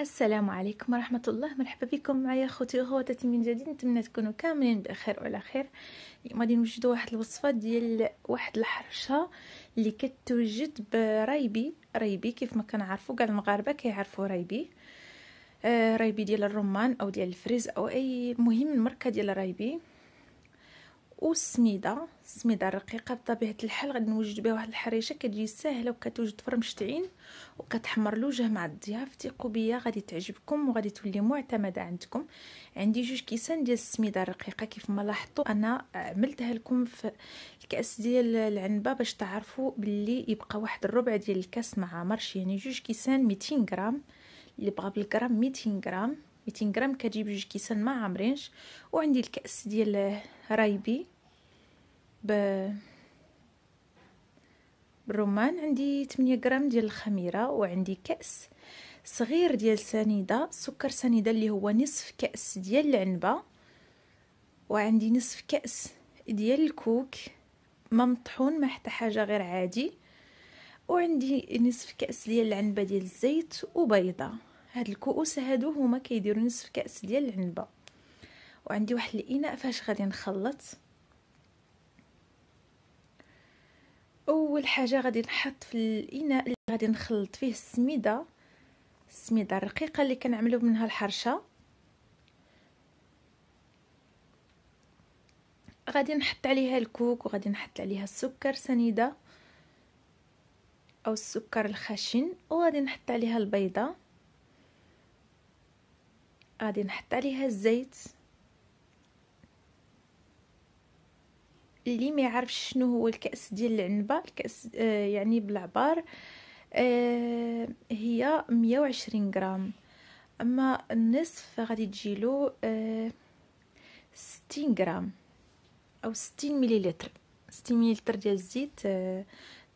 السلام عليكم ورحمة الله مرحبا بكم معايا خوتي وخواتاتي من جديد نتمنى تكونوا كاملين بخير وعلى خير اليوم غادي نوجدوا واحد الوصفة ديال واحد الحرشة اللي كتوجد برايبي رايبي كيف ما كنعرفوا كاع المغاربة كيعرفوا رايبي آه رايبي ديال الرمان او ديال الفريز او اي مهم الماركه ديال رايبي والسميده السميده الرقيقه بطبيعه الحال غادي نوجد بها واحد الحريشه كتجي ساهله وكتوجد في عين وكتحمر الوجه مع الضياف تيقوا بيا غادي تعجبكم وغادي تولي معتمده عندكم عندي جوج كيسان ديال السميده الرقيقه كيف ما لاحظتوا انا عملتها لكم في الكاس ديال العنبه باش تعرفوا باللي يبقى واحد الربع ديال الكاس ما عامرش يعني جوج كيسان 200 غرام اللي بغى بالغرام 200 غرام 200 غرام كتجيب جوج كيسان ما عامرينش وعندي الكاس ديال رايبي بالرمان عندي 8 غرام ديال الخميره وعندي كاس صغير ديال سنيده سكر سنيده اللي هو نصف كاس ديال العنبه وعندي نصف كاس ديال الكوك ما مطحون ما حتى حاجه غير عادي وعندي نصف كاس ديال العنبه ديال الزيت وبيضه هاد الكؤوس هادو هما كيديروا نصف كاس ديال العنبه وعندي واحد الاناء فاش غادي نخلط اول حاجه غادي نحط في الاناء اللي غادي نخلط فيه السميده السميده الرقيقه اللي كنعملو منها الحرشه غادي نحط عليها الكوك وغادي نحط عليها السكر سنيده او السكر الخشن وغادي نحط عليها البيضه غادي نحط عليها الزيت اللي ما يعرفش شنو هو الكاس ديال العنبه الكاس آه، يعني بالعبار آه، هي 120 غرام اما النصف غادي تجيلو آه 60 غرام او 60 مليلتر 60 مليلتر ديال الزيت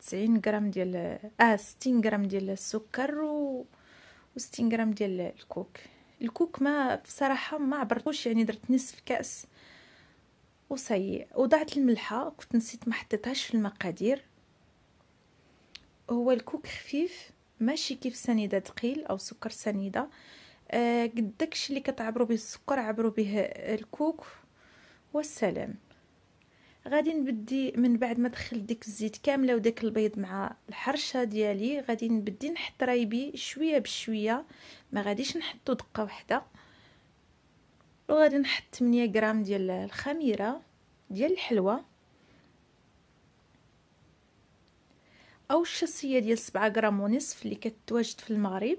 90 آه، غرام ديال اه 60 غرام ديال السكر و 60 غرام ديال الكوك الكوك ما بصراحه ما عبرتوش يعني درت نصف كاس وسيء وضعت الملحه كنت نسيت ما حطيتهاش في المقادير هو الكوك خفيف ماشي كيف سنيده تقيل او سكر سنيده آه قد داكشي اللي كتعبروا به السكر عبروا به الكوك والسلام غادي نبدي من بعد ما دخلت ديك الزيت كامله وداك البيض مع الحرشه ديالي غادي نبدي نحط رايبي شويه بشويه ما غاديش نحطو دقه واحده وغادي نحط 8 غرام ديال الخميره ديال الحلوى او الشاسيه ديال 7 غرام ونصف اللي كتواجد في المغرب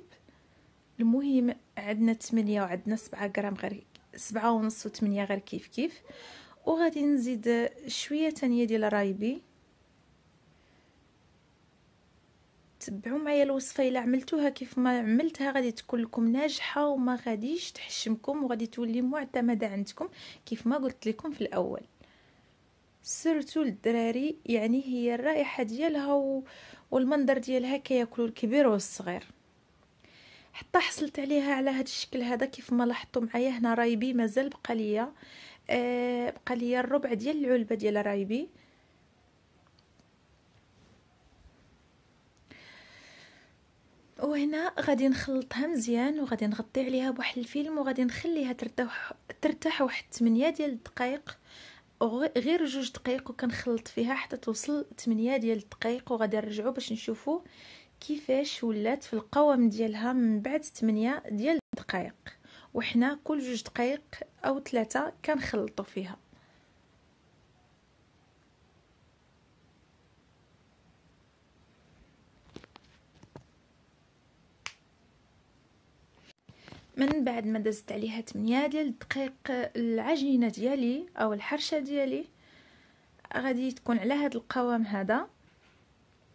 المهم عندنا 8 وعندنا 7 غرام غير 7 ونص و 8 غير كيف كيف وغادي نزيد شويه ثانيه ديال الرايبي تبعوا معايا الوصفه الا عملتوها كيف ما عملتها غادي تكون لكم ناجحه وما غاديش تحشمكم وغادي تولي معتمده عندكم كيف ما قلت لكم في الاول سيرتو للدراري يعني هي الرائحه ديالها و... والمنظر ديالها كياكلوا الكبير والصغير حتى حصلت عليها على هذا الشكل هذا كيف ما لاحظتوا معايا هنا رايبي مازال بقى ليا آه بقى ليا الربع ديال العلبه ديال رايبي وهنا غادي نخلطها مزيان وغادي نغطي عليها بواحد الفيلم وغادي نخليها ترتاح ترتاح واحد 8 ديال الدقائق غير جوج دقائق وكنخلط فيها حتى توصل 8 ديال الدقائق وغادي نرجعو باش نشوفو كيفاش ولات في القوام ديالها من بعد 8 ديال الدقائق وحنا كل جوج دقائق او ثلاثة كنخلطو فيها من بعد ما دزت عليها 8 ديال الدقيق العجينه ديالي او الحرشه ديالي غادي تكون على هذا القوام هذا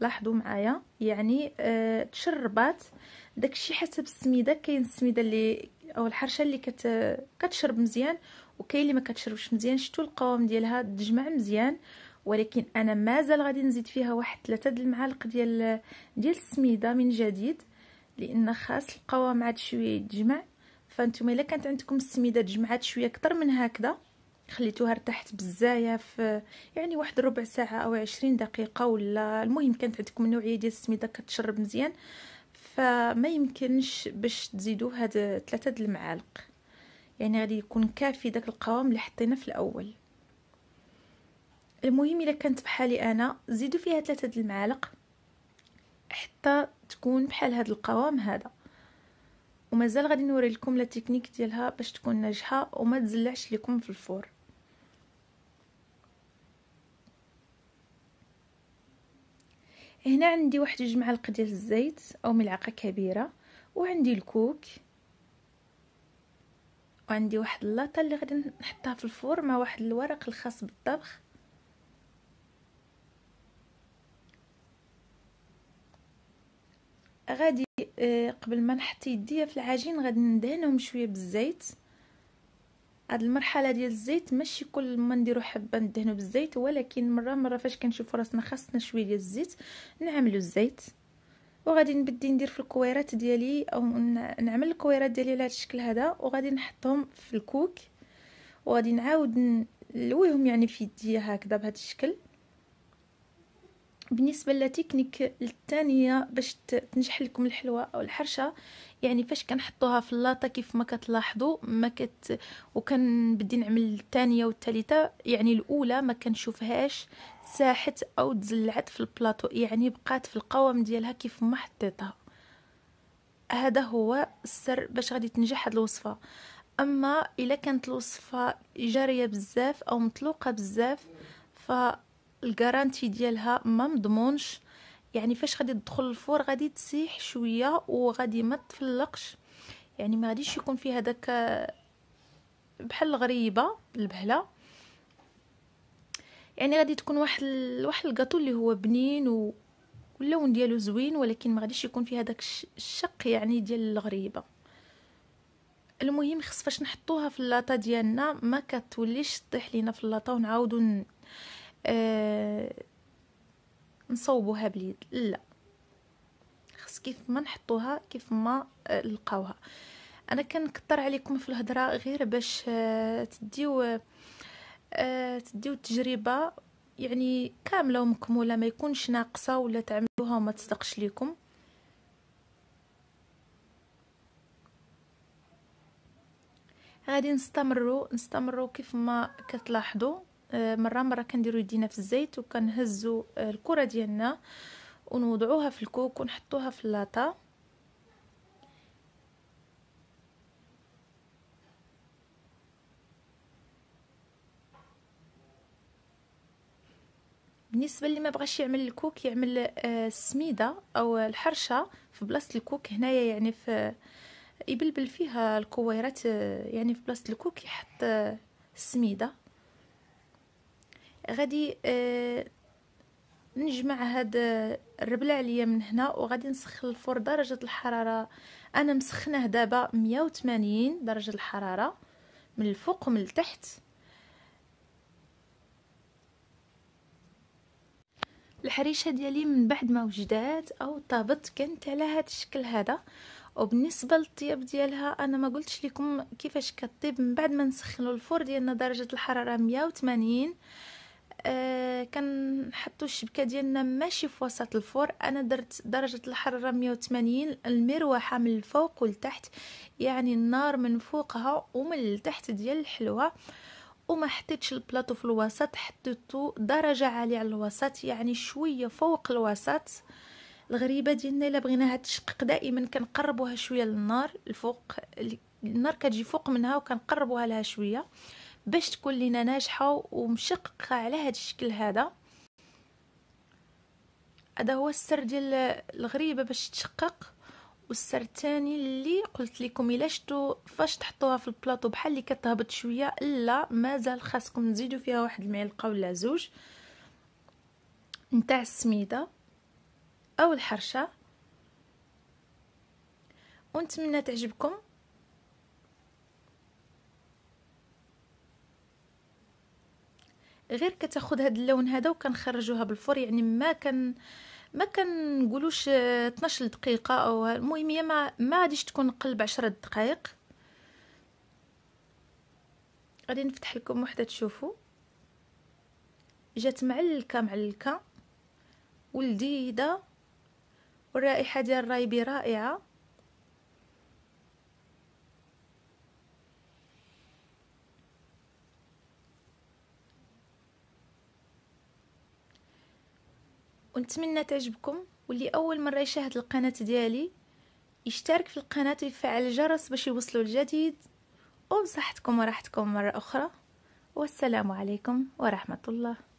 لاحظوا معايا يعني آه تشربات داكشي حسب السميده كاين السميده اللي او الحرشه اللي كت كتشرب مزيان وكاين اللي ما كتشربش مزيان شفتوا القوام ديالها تجمع مزيان ولكن انا مازال غادي نزيد فيها واحد ثلاثة د المعالق ديال ديال السميده من جديد لان خاص القوام عاد شويه يتجمع فانتم الا كانت عندكم السميده تجمعات شويه اكثر من هكذا خليتوها ارتاحت بزاف يعني واحد ربع ساعه او عشرين دقيقه ولا المهم كانت عندكم نوعيه ديال السميده كتشرب مزيان فما يمكنش باش تزيدوا هاد ثلاثه المعالق يعني غادي يكون كافي داك القوام اللي حطينا في الاول المهم الا كانت بحالي انا زيدوا فيها ثلاثه المعالق حتى تكون بحال هاد القوام هذا ومازال غادي نوري لكم لا تكنيك ديالها باش تكون ناجحه وما تزلعش لكم في الفور هنا عندي واحد جوج معالق ديال الزيت او ملعقه كبيره وعندي الكوك وعندي واحد اللاطه اللي غادي نحطها في الفور مع واحد الورق الخاص بالطبخ غادي آه، قبل ما نحط يديا في العجين غادي ندهنهم شويه بالزيت هاد المرحله ديال الزيت ماشي كل ما نديرو حبه ندهنو بالزيت ولكن مره مره فاش كنشوفو راسنا خاصنا شويه ديال الزيت نعملو الزيت وغادي نبدي ندير في الكويرات ديالي او نعمل الكويرات ديالي على هذا الشكل هذا وغادي نحطهم في الكوك وغادي نعاود نلويهم يعني في يديا هكذا بهذا الشكل بالنسبه لتكنيك الثانيه باش تنجح لكم الحلوه او الحرشه يعني فاش كنحطوها في اللاطه كيف ما كتلاحظوا ما كت بدي نعمل الثانيه والثالثه يعني الاولى ما كنشوفهاش ساحت او تزلعت في البلاطو يعني بقات في القوام ديالها كيف ما حطيتها هذا هو السر باش غادي تنجح هاد الوصفه اما الا كانت الوصفه جاريه بزاف او مطلوقه بزاف ف الجارانتي ديالها ما مضمونش يعني فاش غادي تدخل الفور غادي تسيح شويه وغادي ما تفلقش يعني ما غاديش يكون فيها داك بحال الغريبه البهله يعني غادي تكون واحد واحد الكاطو اللي هو بنين و... اللون ديالو زوين ولكن ما غاديش يكون فيها داك الشق يعني ديال الغريبه المهم خص فاش نحطوها في اللاطه ديالنا ما كتوليش طيح لينا في اللاطه ونعاودو آه نصوبوها باليد لا خص كيف ما نحطوها كيف ما آه، نلقاوها انا كنكثر عليكم في الهضره غير باش آه، تديو آه تديو التجربه يعني كامله ومكموله ما يكونش ناقصه ولا تعملوها وما تصدقش ليكم غادي نستمروا نستمروا كيف ما كتلاحظوا مره مره كنديرو يدينا في الزيت وكنهزوا الكره ديالنا ونوضعوها في الكوك ونحطوها في اللاطا بالنسبه اللي ما بغاش يعمل الكوك يعمل آه، السميده او الحرشه في بلاصه الكوك هنايا يعني في يبلبل فيها الكويرات آه، يعني في بلاصه الكوك يحط آه، السميده غادي آه نجمع هاد آه، الربله عليا من هنا وغادي نسخن الفرن درجه الحراره انا مسخناه دابا 180 درجه الحراره من الفوق ومن التحت الحريشه ديالي من بعد ما وجدات او طابت كانت على هاد الشكل هذا وبالنسبه للطياب ديالها انا ما قلتش لكم كيفاش كطيب من بعد ما نسخنوا الفرن ديالنا درجه الحراره 180 آه كنحطوا الشبكه ديالنا ماشي في وسط الفور انا درت درجه الحراره 180 المروحه من الفوق والتحت يعني النار من فوقها ومن التحت ديال الحلوه وما حطيتش البلاطو في الوسط حطيتو درجه عاليه على الوسط يعني شويه فوق الوسط الغريبه ديالنا الا بغيناها تشقق دائما كنقربوها شويه للنار الفوق النار كتجي فوق منها وكنقربوها لها شويه باش تكون لينا ناجحه ومشققه على هذا الشكل هذا هذا هو السر ديال الغريبه باش تشقق والسر الثاني اللي قلت لكم الا شتو فاش تحطوها في البلاطو بحال اللي كتهبط شويه لا مازال خاصكم تزيدوا فيها واحد المعلقه ولا زوج نتاع السميده او الحرشه ونتمنى تعجبكم غير كتاخد هاد اللون هذا وكنخرجوها بالفور يعني ما كان ما كنقولوش 12 دقيقه او المهم هي ما ما غاديش تكون قلب 10 دقائق غادي نفتح لكم وحده تشوفوا جات معلكه معلكه ولذيذه والرائحه ديال الرايبي رائعه ونتمنى تعجبكم واللي اول مره يشاهد القناه ديالي يشترك في القناه ويفعل الجرس باش يوصلوا الجديد وبصحتكم وراحتكم مره اخرى والسلام عليكم ورحمه الله